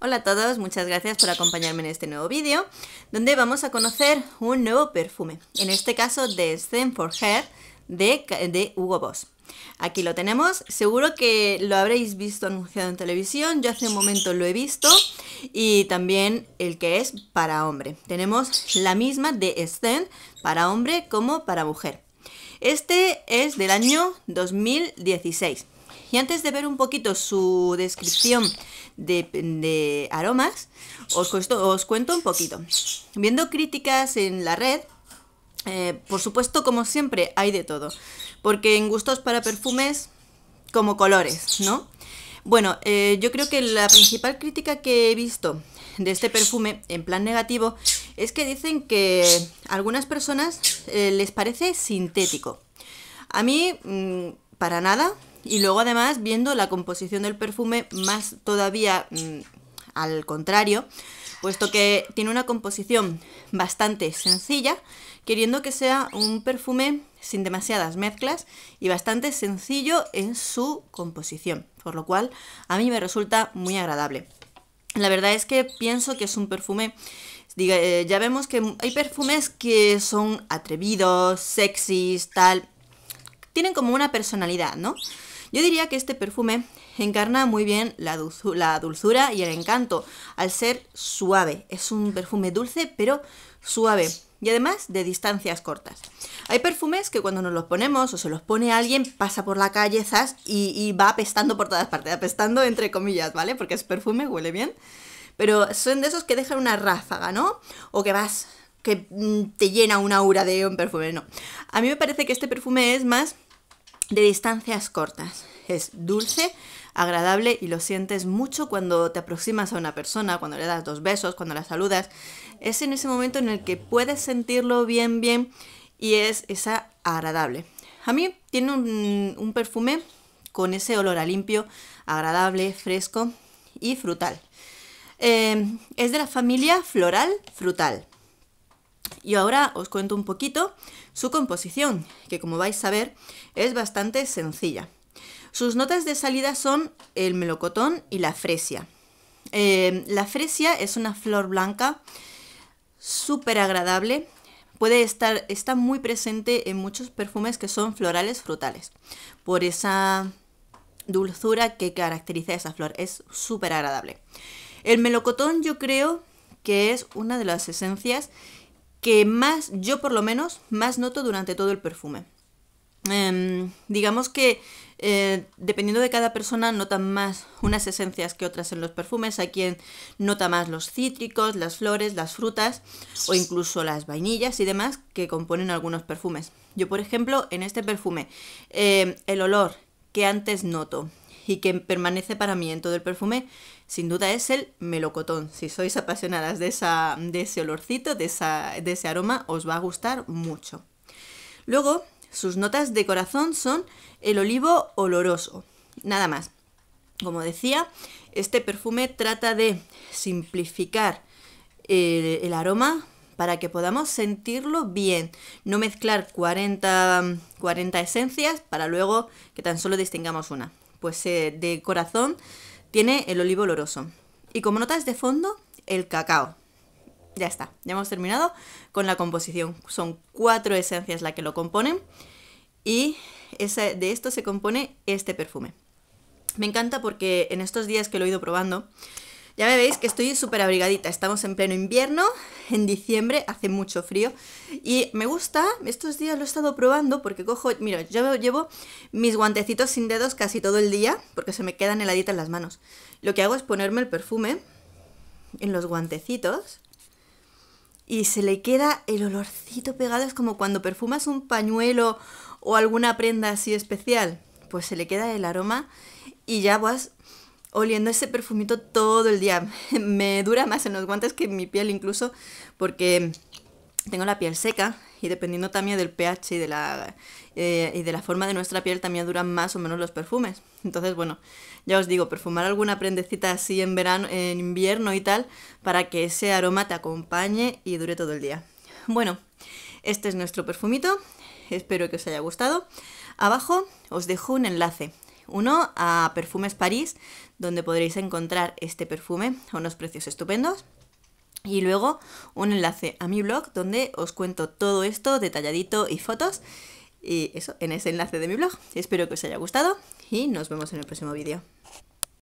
Hola a todos, muchas gracias por acompañarme en este nuevo vídeo, donde vamos a conocer un nuevo perfume, en este caso de Scent for Hair de, Hugo Boss. Aquí lo tenemos, seguro que lo habréis visto anunciado en televisión, yo hace un momento lo he visto, y también el que es para hombre. Tenemos la misma de Scent para hombre como para mujer. Este es del año 2016. Y antes de ver un poquito su descripción de, aromas, os, cuento, un poquito. Viendo críticas en la red, eh, por supuesto, como siempre, hay de todo. Porque en gustos para perfumes, como colores, ¿no? Bueno, eh, yo creo que la principal crítica que he visto de este perfume, en plan negativo, es que dicen que a algunas personas eh, les parece sintético. A mí, mm, para nada, y luego además viendo la composición del perfume más todavía mm, al contrario, puesto que tiene una composición bastante sencilla, queriendo que sea un perfume sin demasiadas mezclas y bastante sencillo en su composición, por lo cual a mí me resulta muy agradable. La verdad es que pienso que es un perfume eh, ya vemos que hay perfumes que son atrevidos, sexys, tal. Tienen como una personalidad, ¿no? Yo diría que este perfume encarna muy bien la, dulzura y el encanto, al ser suave. Es un perfume dulce, pero suave y además de distancias cortas. Hay perfumes que cuando nos los ponemos o se los pone alguien pasa por la calle, y, va apestando por todas partes, apestando entre comillas, ¿vale? Porque es perfume, huele bien. Pero son de esos que dejan una ráfaga, ¿no? O que vas, que mm, te llena una aura de un perfume, no. A mí me parece que este perfume es más de distancias cortas. Es dulce, agradable y lo sientes mucho cuando te aproximas a una persona, cuando le das dos besos, cuando la saludas. Es en ese momento en el que puedes sentirlo bien, bien y es esa agradable. A mí tiene un, perfume con ese olor a limpio, agradable, fresco y frutal. Eh, es de la familia floral frutal. Y ahora os cuento un poquito su composición, que como vais a ver es bastante sencilla. Sus notas de salida son el melocotón y la fresia. Eh, la fresia es una flor blanca súper agradable, puede estar, está muy presente en muchos perfumes que son florales frutales, por esa dulzura que caracteriza a esa flor, es súper agradable. El melocotón yo creo que es una de las esencias que más, yo por lo menos, más noto durante todo el perfume. Em, digamos que eh, dependiendo de cada persona notan más unas esencias que otras en los perfumes. Hay quien nota más los cítricos, las flores, las frutas o incluso las vainillas y demás que componen algunos perfumes. Yo, por ejemplo, en este perfume, em, el olor que antes noto y que permanece para mí en todo el perfume, sin duda es el melocotón. Si sois apasionadas de, esa, de ese olorcito, de, ese aroma, os va a gustar mucho. Luego, sus notas de corazón son el olivo oloroso, nada más. Como decía, este perfume trata de simplificar el, aroma para que podamos sentirlo bien, no mezclar 40, 40 esencias para luego que tan solo distingamos una. Pues eh, de corazón tiene el olivo oloroso. Y como notas de fondo, el cacao. Ya está, ya hemos terminado con la composición. Son cuatro esencias las que lo componen y de esto se compone este perfume. Me encanta porque en estos días que lo he ido probando, ya veis que estoy súper abrigadita, estamos en pleno invierno, en diciembre hace mucho frío y me gusta, estos días lo he estado probando porque cojo, mira, yo llevo mis guantecitos sin dedos casi todo el día porque se me quedan heladitas las manos. Lo que hago es ponerme el perfume en los guantecitos y se le queda el olorcito pegado, es como cuando perfumas un pañuelo o alguna prenda así especial, pues se le queda el aroma y ya vas oliendo ese perfumito todo el día. Me dura más en los guantes que en mi piel incluso porque tengo la piel seca y dependiendo también del pH y de la, eh, y de la forma de nuestra piel también duran más o menos los perfumes. Entonces, bueno, ya os digo, perfumar alguna prendecita así en verano, en invierno y tal, para que ese aroma te acompañe y dure todo el día. Bueno, este es nuestro perfumito, espero que os haya gustado. Abajo os dejo un enlace uno a Perfumes París, donde podréis encontrar este perfume a unos precios estupendos. Y luego un enlace a mi blog donde os cuento todo esto detalladito y fotos. Y eso, en ese enlace de mi blog. Espero que os haya gustado y nos vemos en el próximo vídeo.